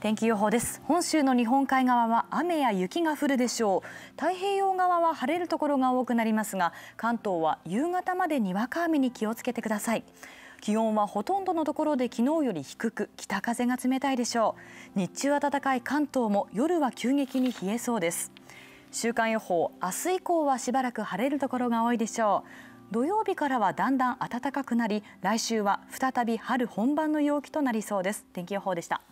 天気予報です本州の日本海側は雨や雪が降るでしょう太平洋側は晴れるところが多くなりますが関東は夕方までにわか雨に気をつけてください気温はほとんどのところで昨日より低く北風が冷たいでしょう日中暖かい関東も夜は急激に冷えそうです週間予報明日以降はしばらく晴れるところが多いでしょう土曜日からはだんだん暖かくなり来週は再び春本番の陽気となりそうです天気予報でした